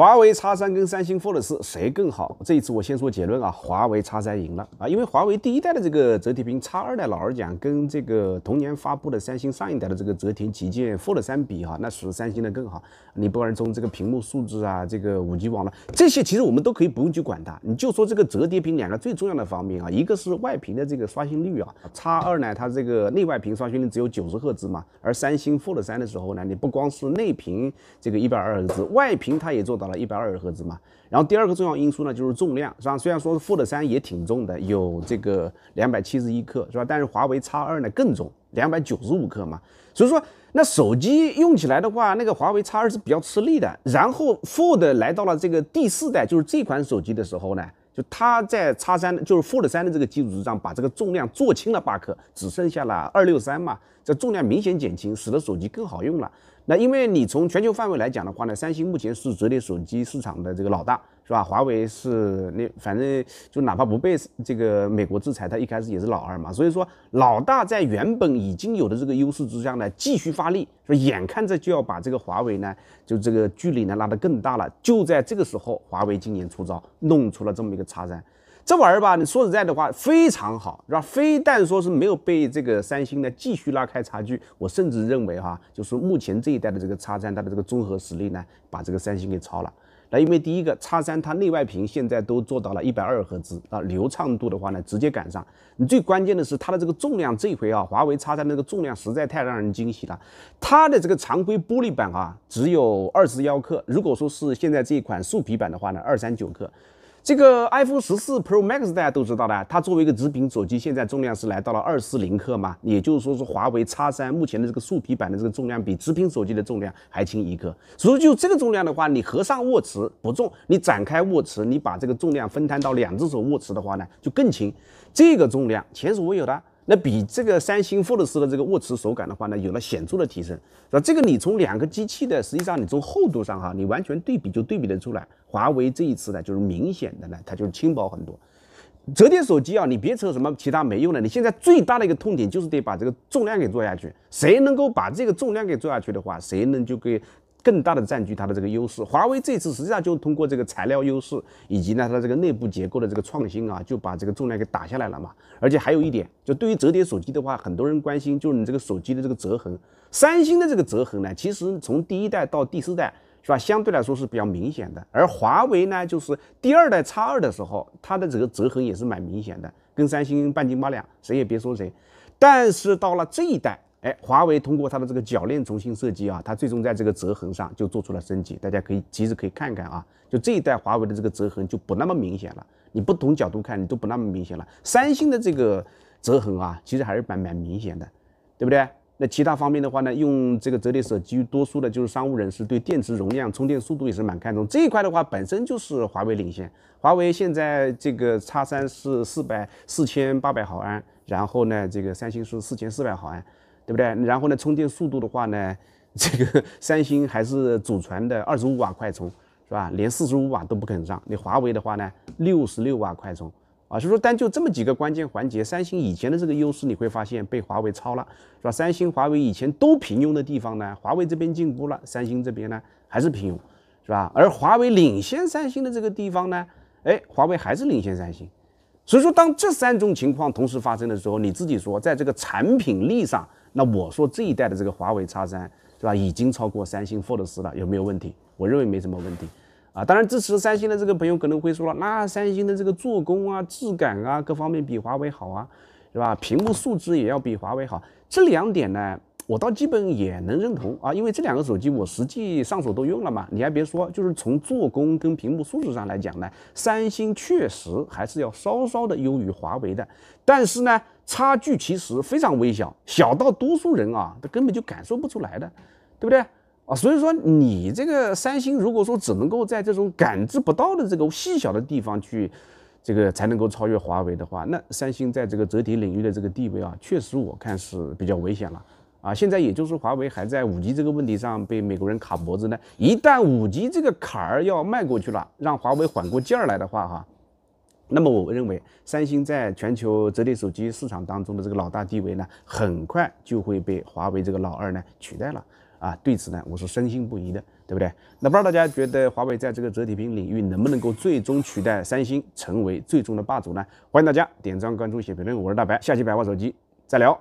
华为 x 三跟三星 Fold 四谁更好？这一次我先说结论啊，华为 x 三赢了啊，因为华为第一代的这个折叠屏 x 二代，老实讲，跟这个同年发布的三星上一代的这个折叠旗舰 Fold 三比哈，那是三星的更好。你不管从这个屏幕素质啊，这个五 G 网络这些，其实我们都可以不用去管它，你就说这个折叠屏两个最重要的方面啊，一个是外屏的这个刷新率啊，x 二呢它这个内外屏刷新率只有九十赫兹嘛，而三星 Fold 三的时候呢，你不光是内屏这个一百二十赫兹，外屏它也做到了。一百二十赫兹嘛，然后第二个重要因素呢就是重量，是吧？虽然说负的三也挺重的，有这个两百七十一克，是吧？但是华为叉二呢更重，两百九十五克嘛。所以说，那手机用起来的话，那个华为叉二是比较吃力的。然后 l 的来到了这个第四代，就是这款手机的时候呢，就它在叉三，就是 l 的三的这个基础上，把这个重量做轻了八克，只剩下了二六三嘛，这重量明显减轻，使得手机更好用了。那因为你从全球范围来讲的话呢，三星目前是折叠手机市场的这个老大，是吧？华为是那反正就哪怕不被这个美国制裁，它一开始也是老二嘛。所以说老大在原本已经有的这个优势之下呢，继续发力，说眼看着就要把这个华为呢，就这个距离呢拉得更大了。就在这个时候，华为今年出招，弄出了这么一个差针。这玩意儿吧，你说实在的话，非常好，是吧？非但说是没有被这个三星呢继续拉开差距，我甚至认为哈，就是目前这一代的这个叉三，它的这个综合实力呢，把这个三星给超了。那因为第一个，叉三它内外屏现在都做到了一百二赫兹啊，流畅度的话呢，直接赶上。你最关键的是它的这个重量，这回啊，华为叉三那个重量实在太让人惊喜了。它的这个常规玻璃板啊，只有二十幺克，如果说是现在这一款素皮版的话呢，二三九克。这个 iPhone 十四 Pro Max 大家都知道的，它作为一个直屏手机，现在重量是来到了二四零克嘛，也就是说是华为叉三目前的这个素皮版的这个重量比直屏手机的重量还轻一克。所以就这个重量的话，你合上握持不重，你展开握持，你把这个重量分摊到两只手握持的话呢，就更轻。这个重量前所未有的。那比这个三星 f o l d 四的这个握持手感的话呢，有了显著的提升。那这个你从两个机器的，实际上你从厚度上哈，你完全对比就对比得出来，华为这一次呢，就是明显的呢，它就是轻薄很多。折叠手机啊，你别扯什么其他没用的，你现在最大的一个痛点就是得把这个重量给做下去。谁能够把这个重量给做下去的话，谁能就给。更大的占据它的这个优势，华为这次实际上就通过这个材料优势，以及呢它这个内部结构的这个创新啊，就把这个重量给打下来了嘛。而且还有一点，就对于折叠手机的话，很多人关心就是你这个手机的这个折痕，三星的这个折痕呢，其实从第一代到第四代，是吧，相对来说是比较明显的。而华为呢，就是第二代叉二的时候，它的这个折痕也是蛮明显的，跟三星半斤八两，谁也别说谁。但是到了这一代。哎，华为通过它的这个铰链重新设计啊，它最终在这个折痕上就做出了升级。大家可以其实可以看看啊，就这一代华为的这个折痕就不那么明显了。你不同角度看，你都不那么明显了。三星的这个折痕啊，其实还是蛮蛮明显的，对不对？那其他方面的话呢，用这个折叠手机多数的就是商务人士，对电池容量、充电速度也是蛮看重。这一块的话，本身就是华为领先。华为现在这个叉三是四百四千八百毫安，然后呢，这个三星是四千四百毫安。对不对？然后呢，充电速度的话呢，这个三星还是祖传的二十五瓦快充，是吧？连四十五瓦都不肯上。你华为的话呢，六十六瓦快充啊。所以说，单就这么几个关键环节，三星以前的这个优势，你会发现被华为超了，是吧？三星、华为以前都平庸的地方呢，华为这边进步了，三星这边呢还是平庸，是吧？而华为领先三星的这个地方呢，哎，华为还是领先三星。所以说，当这三种情况同时发生的时候，你自己说，在这个产品力上，那我说这一代的这个华为叉三，是吧，已经超过三星 Fold 四了，有没有问题？我认为没什么问题，啊，当然支持三星的这个朋友可能会说了，那三星的这个做工啊、质感啊各方面比华为好啊，是吧？屏幕素质也要比华为好，这两点呢？我倒基本也能认同啊，因为这两个手机我实际上手都用了嘛。你还别说，就是从做工跟屏幕素质上来讲呢，三星确实还是要稍稍的优于华为的。但是呢，差距其实非常微小，小到多数人啊，他根本就感受不出来的，对不对啊？所以说，你这个三星如果说只能够在这种感知不到的这个细小的地方去，这个才能够超越华为的话，那三星在这个折叠领域的这个地位啊，确实我看是比较危险了。啊，现在也就是华为还在五 G 这个问题上被美国人卡脖子呢。一旦五 G 这个坎儿要迈过去了，让华为缓过劲儿来的话，哈，那么我认为三星在全球折叠手机市场当中的这个老大地位呢，很快就会被华为这个老二呢取代了。啊，对此呢，我是深信不疑的，对不对？那不知道大家觉得华为在这个折叠屏领域能不能够最终取代三星，成为最终的霸主呢？欢迎大家点赞、关注、写评论。我是大白，下期《百话手机》再聊。